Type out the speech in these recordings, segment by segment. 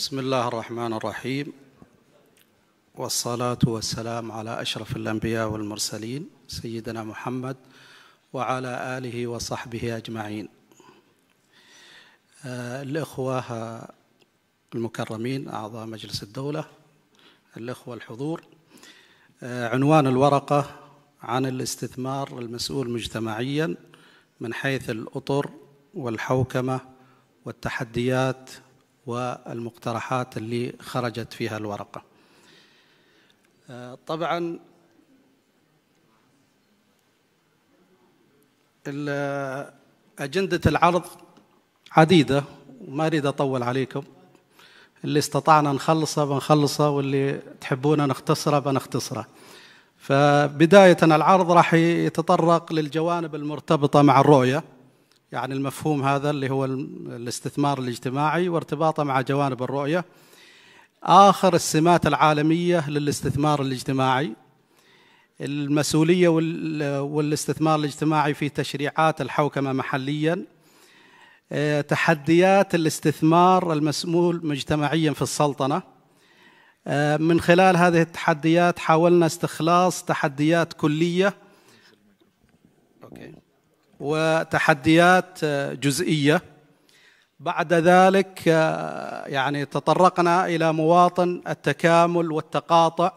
بسم الله الرحمن الرحيم والصلاة والسلام على أشرف الأنبياء والمرسلين سيدنا محمد وعلى آله وصحبه أجمعين آه، الإخوة المكرمين أعضاء مجلس الدولة الإخوة الحضور آه، عنوان الورقة عن الاستثمار المسؤول مجتمعيا من حيث الأطر والحوكمة والتحديات والمقترحات اللي خرجت فيها الورقة آه، طبعا أجندة العرض عديدة وما أريد أطول عليكم اللي استطعنا نخلصه بنخلصه واللي تحبون نختصره بنختصره فبداية العرض راح يتطرق للجوانب المرتبطة مع الرؤية يعني المفهوم هذا اللي هو الاستثمار الاجتماعي وارتباطه مع جوانب الرؤية آخر السمات العالمية للاستثمار الاجتماعي المسؤولية والاستثمار الاجتماعي في تشريعات الحوكمة محلياً آه، تحديات الاستثمار المسؤول مجتمعيا في السلطنه آه، من خلال هذه التحديات حاولنا استخلاص تحديات كليه اوكي وتحديات جزئيه بعد ذلك يعني تطرقنا الى مواطن التكامل والتقاطع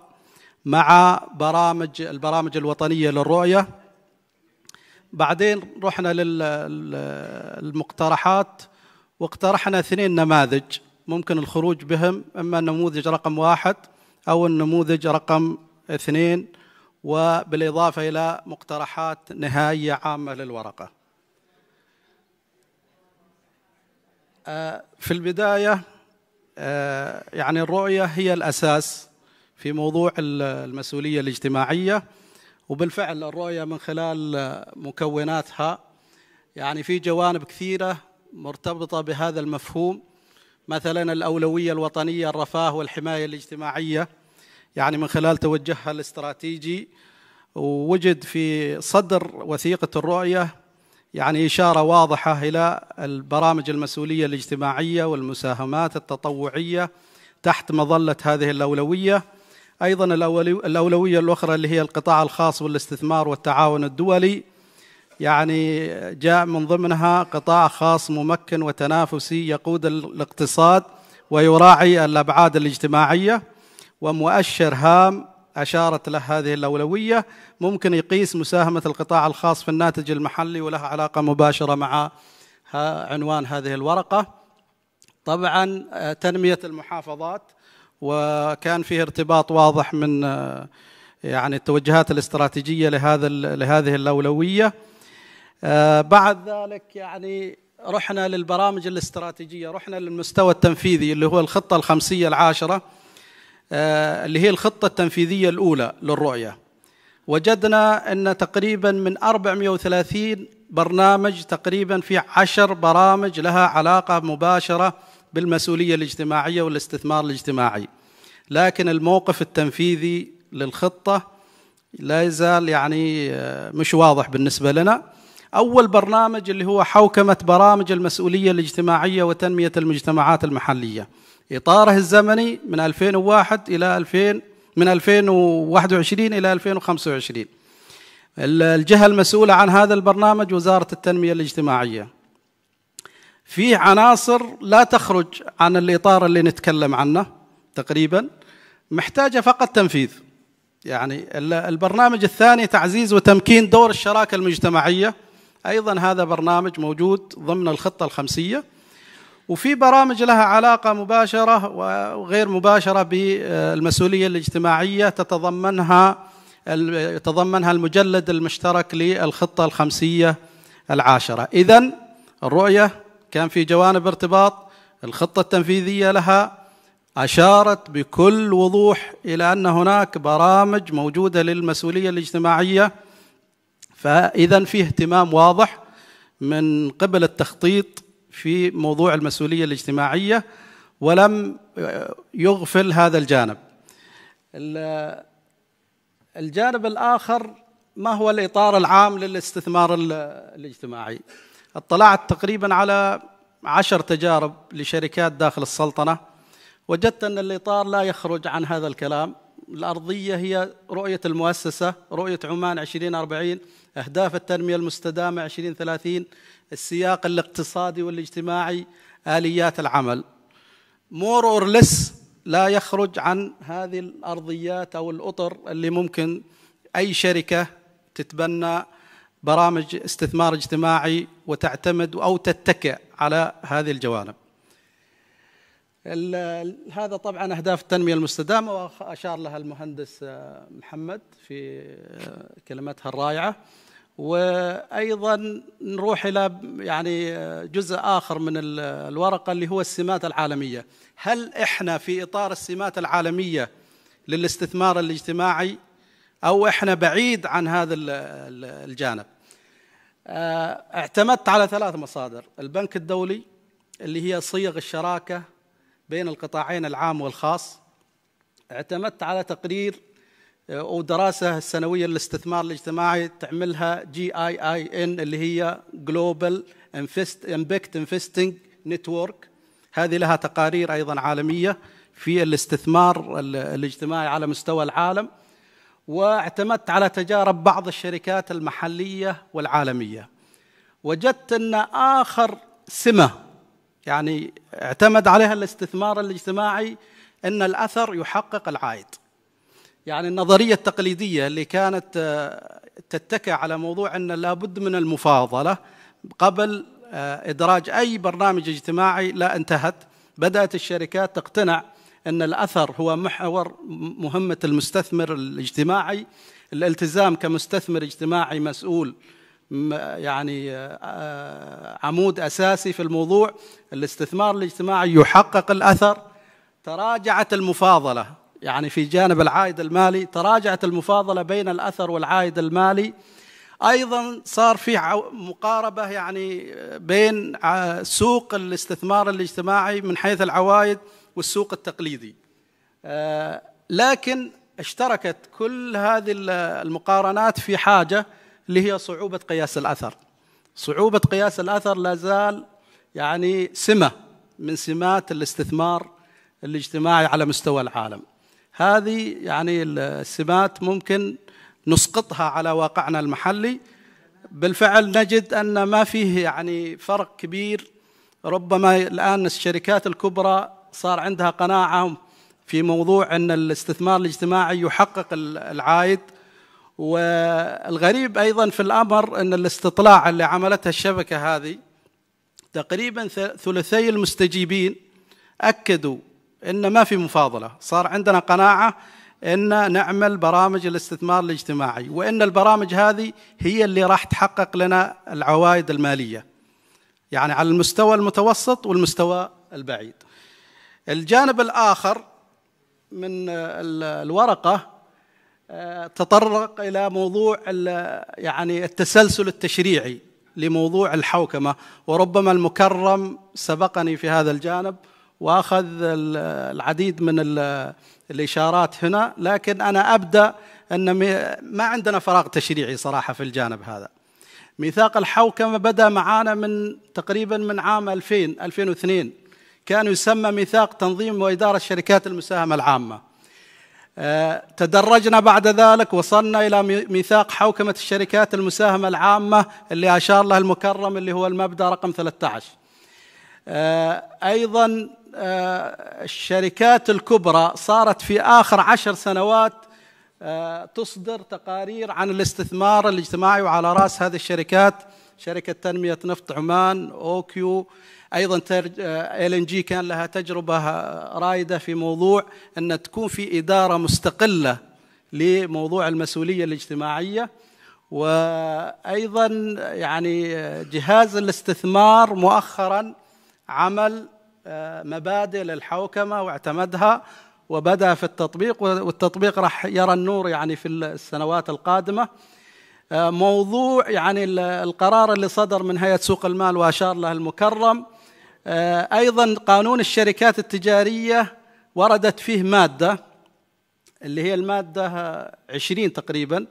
مع برامج البرامج الوطنيه للرؤيه بعدين رحنا للمقترحات واقترحنا اثنين نماذج ممكن الخروج بهم اما النموذج رقم واحد او النموذج رقم اثنين وبالإضافة إلى مقترحات نهائية عامة للورقة آه، في البداية آه، يعني الرؤية هي الأساس في موضوع المسؤولية الاجتماعية وبالفعل الرؤية من خلال مكوناتها يعني في جوانب كثيرة مرتبطة بهذا المفهوم مثلا الأولوية الوطنية الرفاه والحماية الاجتماعية يعني من خلال توجهها الاستراتيجي ووجد في صدر وثيقة الرؤية يعني إشارة واضحة إلى البرامج المسؤولية الاجتماعية والمساهمات التطوعية تحت مظلة هذه الأولوية أيضا الأولوية الأخرى اللي هي القطاع الخاص والاستثمار والتعاون الدولي يعني جاء من ضمنها قطاع خاص ممكن وتنافسي يقود الاقتصاد ويراعي الأبعاد الاجتماعية ومؤشر هام أشارت له هذه الأولوية ممكن يقيس مساهمة القطاع الخاص في الناتج المحلي ولها علاقة مباشرة مع عنوان هذه الورقة طبعا آه، تنمية المحافظات وكان فيه ارتباط واضح من آه، يعني التوجهات الاستراتيجية لهذا لهذه الأولوية آه، بعد ذلك يعني رحنا للبرامج الاستراتيجية رحنا للمستوى التنفيذي اللي هو الخطة الخمسية العاشرة آه، اللي هي الخطة التنفيذية الأولى للرؤية وجدنا أن تقريبا من 430 برنامج تقريبا في عشر برامج لها علاقة مباشرة بالمسؤولية الاجتماعية والاستثمار الاجتماعي لكن الموقف التنفيذي للخطة لا يزال يعني آه، مش واضح بالنسبة لنا أول برنامج اللي هو حوكمة برامج المسؤولية الاجتماعية وتنمية المجتمعات المحلية إطاره الزمني من 2001 إلى 2000 من 2021 إلى 2025 الجهة المسؤولة عن هذا البرنامج وزارة التنمية الاجتماعية فيه عناصر لا تخرج عن الإطار اللي نتكلم عنه تقريبا محتاجة فقط تنفيذ يعني البرنامج الثاني تعزيز وتمكين دور الشراكة المجتمعية أيضا هذا برنامج موجود ضمن الخطة الخمسية وفي برامج لها علاقه مباشره وغير مباشره بالمسؤوليه الاجتماعيه تتضمنها تضمنها المجلد المشترك للخطه الخمسيه العاشره، اذا الرؤيه كان في جوانب ارتباط الخطه التنفيذيه لها اشارت بكل وضوح الى ان هناك برامج موجوده للمسؤوليه الاجتماعيه فاذا في اهتمام واضح من قبل التخطيط في موضوع المسؤوليه الاجتماعيه ولم يغفل هذا الجانب الجانب الاخر ما هو الاطار العام للاستثمار الاجتماعي اطلعت تقريبا على عشر تجارب لشركات داخل السلطنه وجدت ان الاطار لا يخرج عن هذا الكلام الأرضية هي رؤية المؤسسة رؤية عمان 2040 أهداف التنمية المستدامة 2030 السياق الاقتصادي والاجتماعي آليات العمل مور اور لس لا يخرج عن هذه الأرضيات أو الأطر اللي ممكن أي شركة تتبنى برامج استثمار اجتماعي وتعتمد أو تتكئ على هذه الجوانب هذا طبعا اهداف التنميه المستدامه واشار لها المهندس آه، محمد في آه، كلمتها الرائعه وايضا نروح الى يعني آه، جزء اخر من الورقه اللي هو السمات العالميه هل احنا في اطار السمات العالميه للاستثمار الاجتماعي او احنا بعيد عن هذا الجانب اعتمدت على ثلاث مصادر البنك الدولي اللي هي صيغ الشراكه بين القطاعين العام والخاص اعتمدت على تقرير آه، او دراسه السنويه للاستثمار الاجتماعي تعملها جي اي اي ان اللي هي جلوبال امبكت انفستنج نتورك هذه لها تقارير ايضا عالميه في الاستثمار الاجتماعي على مستوى العالم واعتمدت على تجارب بعض الشركات المحليه والعالميه وجدت ان اخر سمه يعني اعتمد عليها الاستثمار الاجتماعي ان الاثر يحقق العائد. يعني النظريه التقليديه اللي كانت آه، تتكئ على موضوع ان لابد من المفاضله قبل آه، ادراج اي برنامج اجتماعي لا انتهت بدات الشركات تقتنع ان الاثر هو محور مهمه المستثمر الاجتماعي الالتزام كمستثمر اجتماعي مسؤول يعني عمود اساسي في الموضوع الاستثمار الاجتماعي يحقق الاثر تراجعت المفاضله يعني في جانب العائد المالي تراجعت المفاضله بين الاثر والعائد المالي ايضا صار في مقاربه يعني بين سوق الاستثمار الاجتماعي من حيث العوائد والسوق التقليدي لكن اشتركت كل هذه المقارنات في حاجه اللي هي صعوبة قياس الأثر صعوبة قياس الأثر لا زال يعني سمة من سمات الاستثمار الاجتماعي على مستوى العالم هذه يعني السمات ممكن نسقطها على واقعنا المحلي بالفعل نجد أن ما فيه يعني فرق كبير ربما الآن الشركات الكبرى صار عندها قناعة في موضوع أن الاستثمار الاجتماعي يحقق العائد والغريب أيضا في الأمر أن الاستطلاع اللي عملتها الشبكة هذه تقريبا ثلثي المستجيبين أكدوا أن ما في مفاضلة صار عندنا قناعة أن نعمل برامج الاستثمار الاجتماعي وأن البرامج هذه هي اللي راح تحقق لنا العوائد المالية يعني على المستوى المتوسط والمستوى البعيد الجانب الآخر من الورقة تطرق الى موضوع يعني التسلسل التشريعي لموضوع الحوكمه وربما المكرم سبقني في هذا الجانب واخذ العديد من الاشارات هنا لكن انا ابدا ان ما عندنا فراغ تشريعي صراحه في الجانب هذا ميثاق الحوكمه بدا معانا من تقريبا من عام 2000 2002 كان يسمى ميثاق تنظيم واداره شركات المساهمه العامه آه، تدرجنا بعد ذلك وصلنا إلى ميثاق حوكمة الشركات المساهمة العامة اللي أشار له المكرم اللي هو المبدأ رقم 13 آه، أيضا آه، الشركات الكبرى صارت في آخر عشر سنوات تصدر تقارير عن الاستثمار الاجتماعي وعلى رأس هذه الشركات شركة تنمية نفط عمان أوكيو ايضا آه، ال ان جي كان لها تجربه آه، رائده في موضوع ان تكون في اداره مستقله لموضوع المسؤوليه الاجتماعيه وايضا يعني آه، جهاز الاستثمار مؤخرا عمل مبادئ للحوكمه واعتمدها وبدا في التطبيق والتطبيق راح يرى النور يعني في السنوات القادمه موضوع يعني القرار اللي صدر من هيئه سوق المال واشار له المكرم آه، ايضا قانون الشركات التجاريه وردت فيه ماده اللي هي الماده 20 تقريبا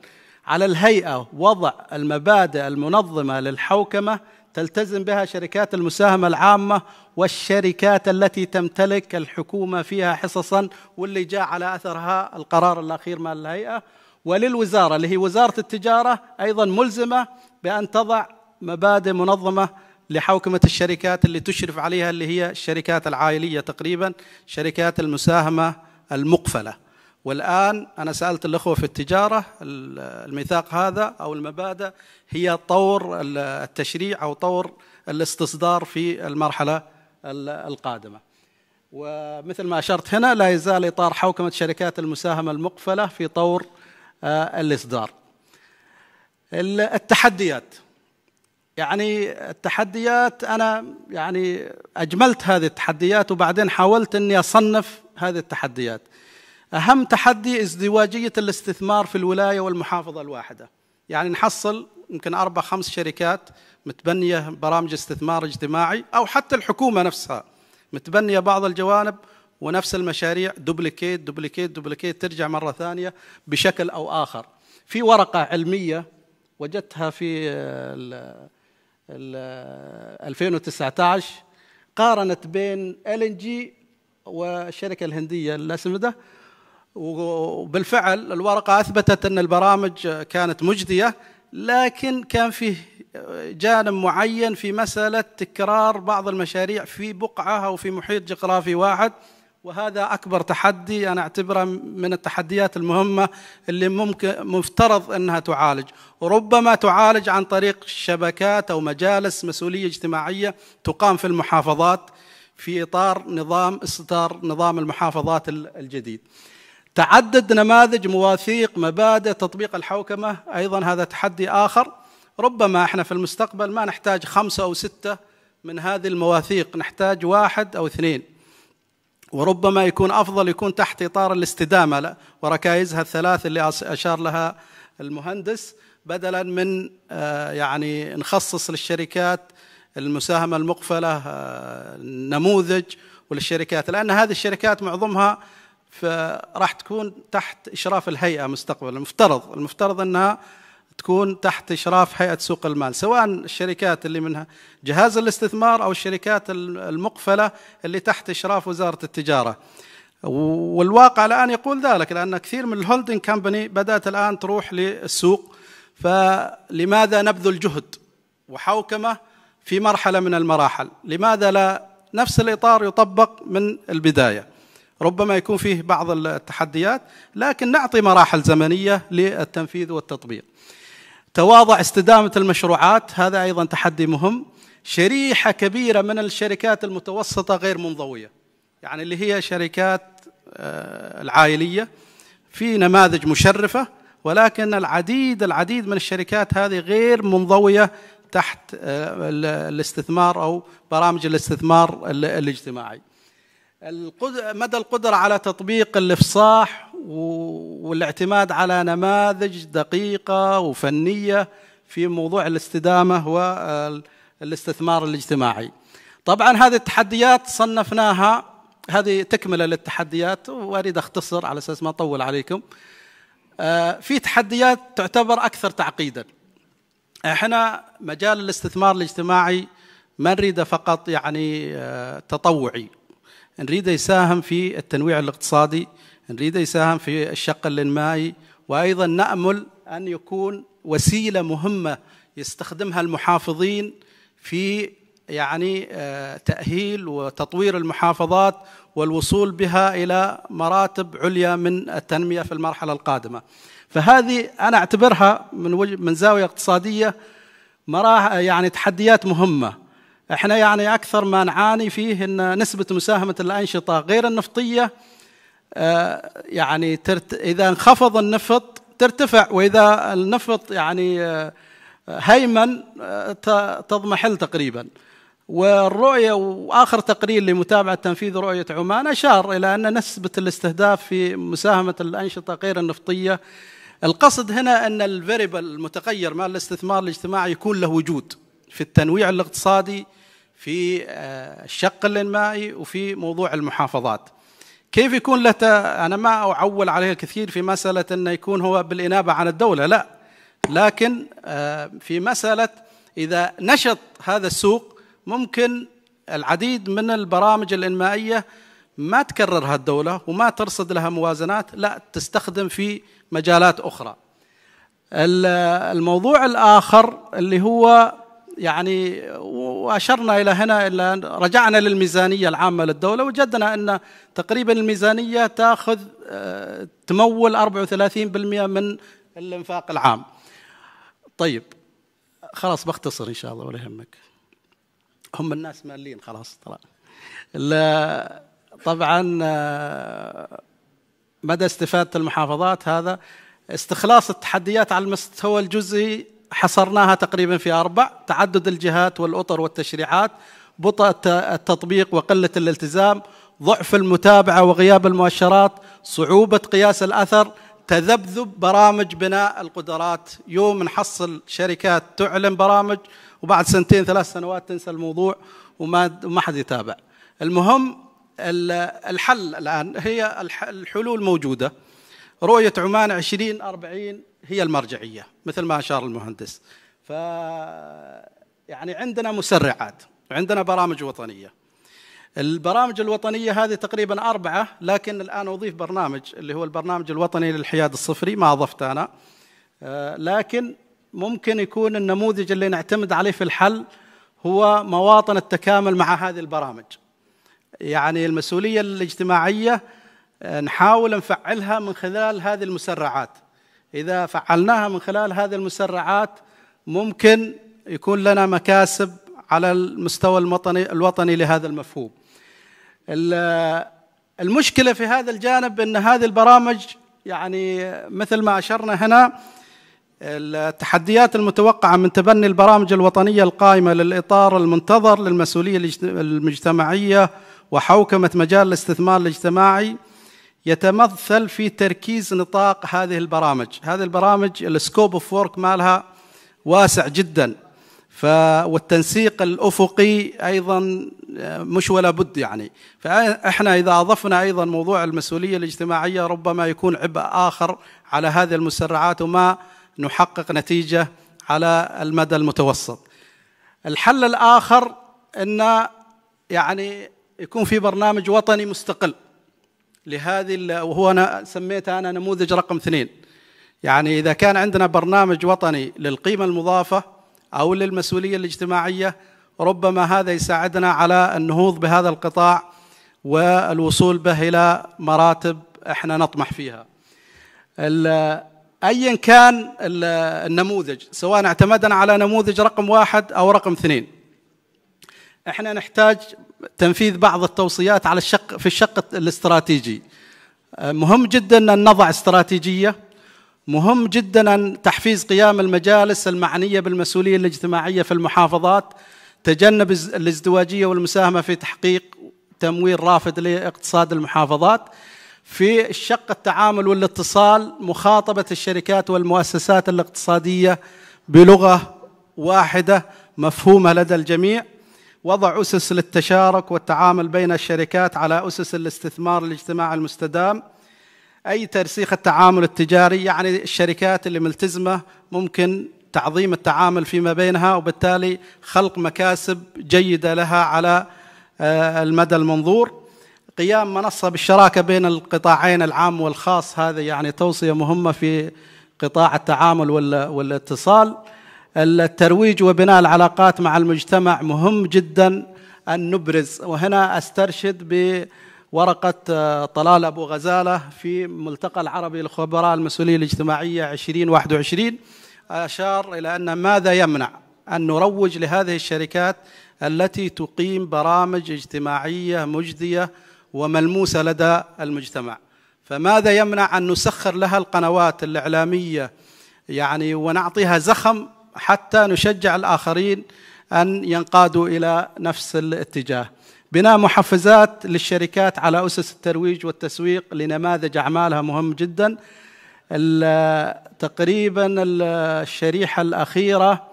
على الهيئه وضع المبادئ المنظمه للحوكمه تلتزم بها شركات المساهمه العامه والشركات التي تمتلك الحكومه فيها حصصا واللي جاء على اثرها القرار الاخير مال الهيئه وللوزاره اللي هي وزاره التجاره ايضا ملزمه بان تضع مبادئ منظمه لحوكمة الشركات اللي تشرف عليها اللي هي الشركات العائلية تقريبا شركات المساهمة المقفلة والآن أنا سألت الأخوة في التجارة الميثاق هذا أو المبادئ هي طور التشريع أو طور الاستصدار في المرحلة القادمة ومثل ما أشرت هنا لا يزال إطار حوكمة شركات المساهمة المقفلة في طور آه، الإصدار التحديات يعني التحديات انا يعني اجملت هذه التحديات وبعدين حاولت اني اصنف هذه التحديات. اهم تحدي ازدواجيه الاستثمار في الولايه والمحافظه الواحده. يعني نحصل يمكن اربع خمس شركات متبنيه برامج استثمار اجتماعي او حتى الحكومه نفسها متبنيه بعض الجوانب ونفس المشاريع دوبليكيت دوبليكيت دوبليكيت ترجع مره ثانيه بشكل او اخر. في ورقه علميه وجدتها في 2019 قارنت بين ال ان جي والشركه الهنديه الاسمده وبالفعل الورقه اثبتت ان البرامج كانت مجديه لكن كان فيه جانب معين في مساله تكرار بعض المشاريع في بقعه او في محيط جغرافي واحد وهذا أكبر تحدي أنا أعتبره من التحديات المهمة اللي ممكن مفترض أنها تعالج وربما تعالج عن طريق شبكات أو مجالس مسؤولية اجتماعية تقام في المحافظات في إطار نظام إصدار نظام المحافظات الجديد تعدد نماذج مواثيق مبادئ تطبيق الحوكمة أيضا هذا تحدي آخر ربما احنا في المستقبل ما نحتاج خمسة أو ستة من هذه المواثيق نحتاج واحد أو اثنين وربما يكون افضل يكون تحت اطار الاستدامه وركائزها الثلاث اللي اشار لها المهندس بدلا من آه، يعني نخصص للشركات المساهمه المقفله آه، نموذج وللشركات لان هذه الشركات معظمها راح تكون تحت اشراف الهيئه مستقبلا المفترض المفترض انها تكون تحت إشراف هيئة سوق المال سواء الشركات اللي منها جهاز الاستثمار أو الشركات المقفلة اللي تحت إشراف وزارة التجارة والواقع الآن يقول ذلك لأن كثير من الهولدنج كمباني بدأت الآن تروح للسوق فلماذا نبذل جهد وحوكمة في مرحلة من المراحل لماذا لا نفس الإطار يطبق من البداية ربما يكون فيه بعض التحديات لكن نعطي مراحل زمنيه للتنفيذ والتطبيق تواضع استدامه المشروعات هذا ايضا تحدي مهم شريحه كبيره من الشركات المتوسطه غير منضويه يعني اللي هي شركات آه، العائليه في نماذج مشرفه ولكن العديد العديد من الشركات هذه غير منضويه تحت آه، الاستثمار او برامج الاستثمار الاجتماعي مدى القدرة على تطبيق الإفصاح والاعتماد على نماذج دقيقة وفنية في موضوع الاستدامة والاستثمار الاجتماعي طبعا هذه التحديات صنفناها هذه تكملة للتحديات وأريد أختصر على أساس ما أطول عليكم آه، في تحديات تعتبر أكثر تعقيدا احنا مجال الاستثمار الاجتماعي ما نريده فقط يعني آه، تطوعي نريد يساهم في التنويع الاقتصادي نريد يساهم في الشق الانمائي وايضا نامل ان يكون وسيله مهمه يستخدمها المحافظين في يعني آه، تاهيل وتطوير المحافظات والوصول بها الى مراتب عليا من التنميه في المرحله القادمه. فهذه انا اعتبرها من من زاويه اقتصاديه مراحل يعني تحديات مهمه احنا يعني اكثر ما نعاني فيه ان نسبه مساهمه الانشطه غير النفطيه آه، يعني ترت اذا انخفض النفط ترتفع واذا النفط يعني آه، هيمن آه، تضمحل تقريبا والرؤيه واخر تقرير لمتابعه تنفيذ رؤيه عمان اشار الى ان نسبه الاستهداف في مساهمه الانشطه غير النفطيه القصد هنا ان الفيريبل المتغير مال الاستثمار الاجتماعي يكون له وجود في التنويع الاقتصادي في آه، الشق المائي وفي موضوع المحافظات كيف يكون له انا ما اعول عليه الكثير في مساله انه يكون هو بالانابه عن الدوله لا لكن آه، في مساله اذا نشط هذا السوق ممكن العديد من البرامج الانمائيه ما تكررها الدوله وما ترصد لها موازنات لا تستخدم في مجالات اخرى الموضوع الاخر اللي هو يعني واشرنا الى هنا الا رجعنا للميزانيه العامه للدوله وجدنا ان تقريبا الميزانيه تاخذ آه، تمول 34% من الانفاق العام. طيب خلاص بختصر ان شاء الله ولا يهمك. هم الناس مالين خلاص ترى. طبعا آه، مدى استفاده المحافظات هذا استخلاص التحديات على المستوى الجزئي حصرناها تقريبا في أربع تعدد الجهات والأطر والتشريعات بطء التطبيق وقلة الالتزام ضعف المتابعة وغياب المؤشرات صعوبة قياس الأثر تذبذب برامج بناء القدرات يوم نحصل شركات تعلن برامج وبعد سنتين ثلاث سنوات تنسى الموضوع وما ما حد يتابع المهم الحل الآن هي الحلول موجودة رؤية عمان 2040 هي المرجعيه مثل ما اشار المهندس ف يعني عندنا مسرعات عندنا برامج وطنيه البرامج الوطنية هذه تقريبا أربعة لكن الآن أضيف برنامج اللي هو البرنامج الوطني للحياد الصفري ما أضفته أنا آه، لكن ممكن يكون النموذج اللي نعتمد عليه في الحل هو مواطن التكامل مع هذه البرامج يعني المسؤولية الاجتماعية آه، نحاول نفعلها من خلال هذه المسرعات إذا فعلناها من خلال هذه المسرعات ممكن يكون لنا مكاسب على المستوى الوطني الوطني لهذا المفهوم. المشكلة في هذا الجانب أن هذه البرامج يعني مثل ما أشرنا هنا التحديات المتوقعة من تبني البرامج الوطنية القائمة للإطار المنتظر للمسؤولية المجتمعية وحوكمة مجال الاستثمار الاجتماعي يتمثل في تركيز نطاق هذه البرامج هذه البرامج السكوب اوف ورك مالها واسع جدا ف والتنسيق الافقي ايضا آه، مش ولا بد يعني فاحنا اذا اضفنا ايضا موضوع المسؤوليه الاجتماعيه ربما يكون عبء اخر على هذه المسرعات وما نحقق نتيجه على المدى المتوسط الحل الاخر ان يعني يكون في برنامج وطني مستقل لهذه وهو أنا سميتها أنا نموذج رقم اثنين يعني إذا كان عندنا برنامج وطني للقيمة المضافة أو للمسؤولية الاجتماعية ربما هذا يساعدنا على النهوض بهذا القطاع والوصول به إلى مراتب احنا نطمح فيها ايا كان النموذج سواء اعتمدنا على نموذج رقم واحد او رقم اثنين احنا نحتاج تنفيذ بعض التوصيات على الشق في الشق الاستراتيجي آه، مهم جدا ان نضع استراتيجيه مهم جدا ان تحفيز قيام المجالس المعنيه بالمسؤوليه الاجتماعيه في المحافظات تجنب الازدواجيه والمساهمه في تحقيق تمويل رافد لاقتصاد المحافظات في الشق التعامل والاتصال مخاطبه الشركات والمؤسسات الاقتصاديه بلغه واحده مفهومه لدى الجميع وضع أسس للتشارك والتعامل بين الشركات على أسس الاستثمار الاجتماعي المستدام أي ترسيخ التعامل التجاري يعني الشركات اللي ملتزمة ممكن تعظيم التعامل فيما بينها وبالتالي خلق مكاسب جيدة لها على آه، المدى المنظور قيام منصة بالشراكة بين القطاعين العام والخاص هذا يعني توصية مهمة في قطاع التعامل والاتصال الترويج وبناء العلاقات مع المجتمع مهم جدا أن نبرز وهنا أسترشد بورقة آه، طلال أبو غزالة في ملتقى العربي لخبراء المسؤولية الاجتماعية 2021 أشار إلى أن ماذا يمنع أن نروج لهذه الشركات التي تقيم برامج اجتماعية مجدية وملموسة لدى المجتمع فماذا يمنع أن نسخر لها القنوات الإعلامية يعني ونعطيها زخم حتى نشجع الآخرين أن ينقادوا إلى نفس الاتجاه بناء محفزات للشركات على أسس الترويج والتسويق لنماذج أعمالها مهم جدا تقريبا الشريحة الأخيرة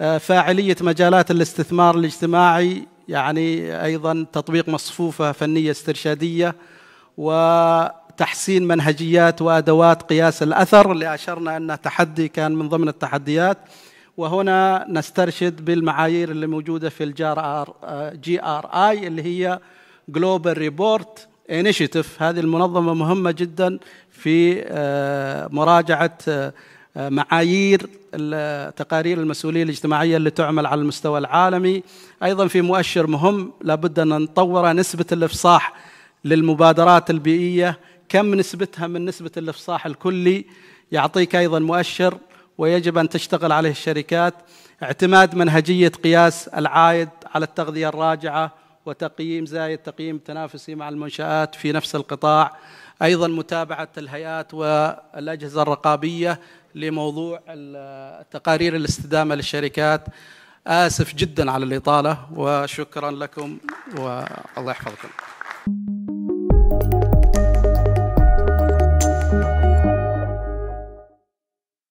آه، فاعلية مجالات الاستثمار الاجتماعي يعني أيضا تطبيق مصفوفة فنية استرشادية وتحسين منهجيات وأدوات قياس الأثر اللي أشرنا أنه تحدي كان من ضمن التحديات وهنا نسترشد بالمعايير اللي موجوده في الجار ار جي ار اي اللي هي جلوبال ريبورت انيشيتيف هذه المنظمه مهمه جدا في آه، مراجعه آه، معايير تقارير المسؤوليه الاجتماعيه اللي تعمل على المستوى العالمي ايضا في مؤشر مهم لابد ان نطوره نسبه الافصاح للمبادرات البيئيه كم نسبتها من نسبه الافصاح الكلي يعطيك ايضا مؤشر ويجب أن تشتغل عليه الشركات اعتماد منهجية قياس العائد على التغذية الراجعة وتقييم زايد تقييم تنافسي مع المنشآت في نفس القطاع أيضا متابعة الهيئات والأجهزة الرقابية لموضوع تقارير الاستدامة للشركات آسف جدا على الإطالة وشكرا لكم والله يحفظكم